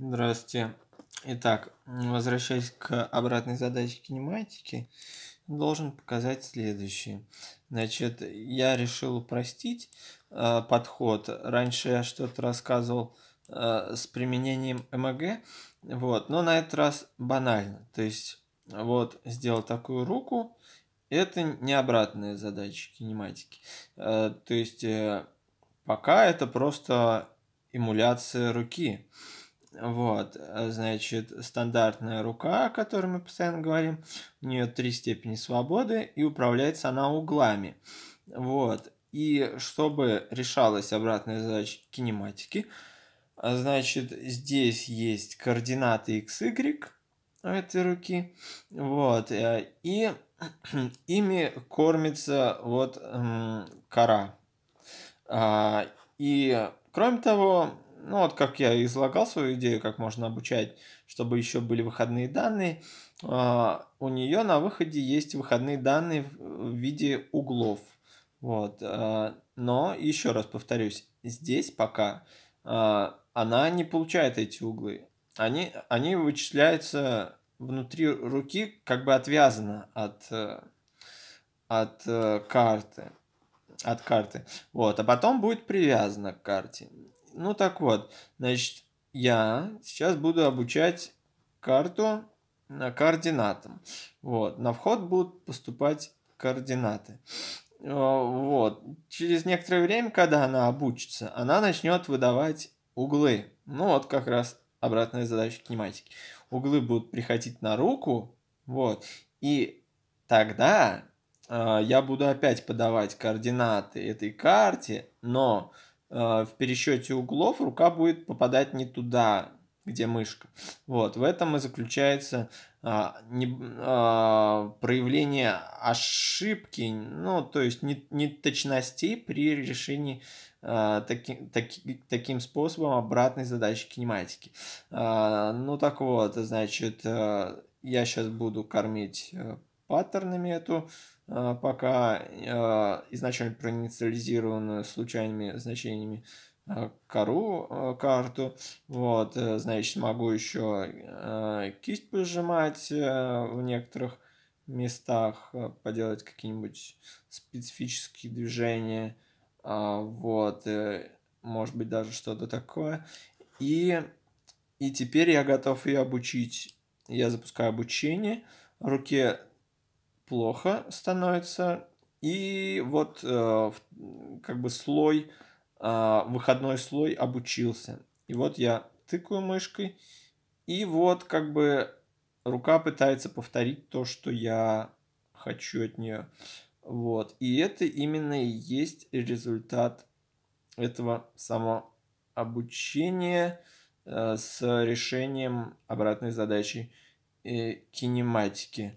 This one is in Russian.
Здравствуйте. Итак, возвращаясь к обратной задаче кинематики, должен показать следующее. Значит, я решил упростить э, подход. Раньше я что-то рассказывал э, с применением МГ, вот, но на этот раз банально. То есть, вот, сделал такую руку, это не обратная задача кинематики. Э, то есть, э, пока это просто эмуляция руки. Э, вот, э, значит, стандартная рука, о которой мы постоянно говорим, у нее три степени свободы, и управляется она углами. Вот, и чтобы решалась обратная задача кинематики, а, значит, здесь есть координаты x, y этой руки, вот, э, и ими кормится вот кора. А, и, кроме того, ну вот как я излагал свою идею, как можно обучать, чтобы еще были выходные данные, а, у нее на выходе есть выходные данные в виде углов. Вот. А, но еще раз повторюсь, здесь пока а, она не получает эти углы. Они, они вычисляются внутри руки как бы отвязано от, от э, карты от карты. Вот, а потом будет привязано к карте. Ну так вот, значит, я сейчас буду обучать карту на координатам. Вот, на вход будут поступать координаты. А, вот, через некоторое время, когда она обучится, она начнет выдавать углы. Ну вот как раз обратная задача кинематики. Углы будут приходить на руку, вот, и тогда э, я буду опять подавать координаты этой карте, но Э, в пересчете углов рука будет попадать не туда, где мышка. Вот, в этом и заключается а, не, а, проявление ошибки, ну, то есть неточностей при решении а, таки, таки, таким способом обратной задачи кинематики. А, ну, так вот, значит, я сейчас буду кормить паттернами эту, а, пока а, изначально проинициализированную случайными значениями а, кору, карту, вот, э, значит, могу еще кисть пожимать э, в некоторых местах, э, поделать какие-нибудь специфические движения, вот, может быть, даже что-то такое. И, и теперь я готов ее обучить. Я запускаю обучение руке плохо становится. И вот э, как бы слой, э, выходной слой обучился. И вот я тыкаю мышкой, и вот как бы рука пытается повторить то, что я хочу от нее. Вот. И это именно и есть результат этого самообучения э, с решением обратной задачи э, кинематики.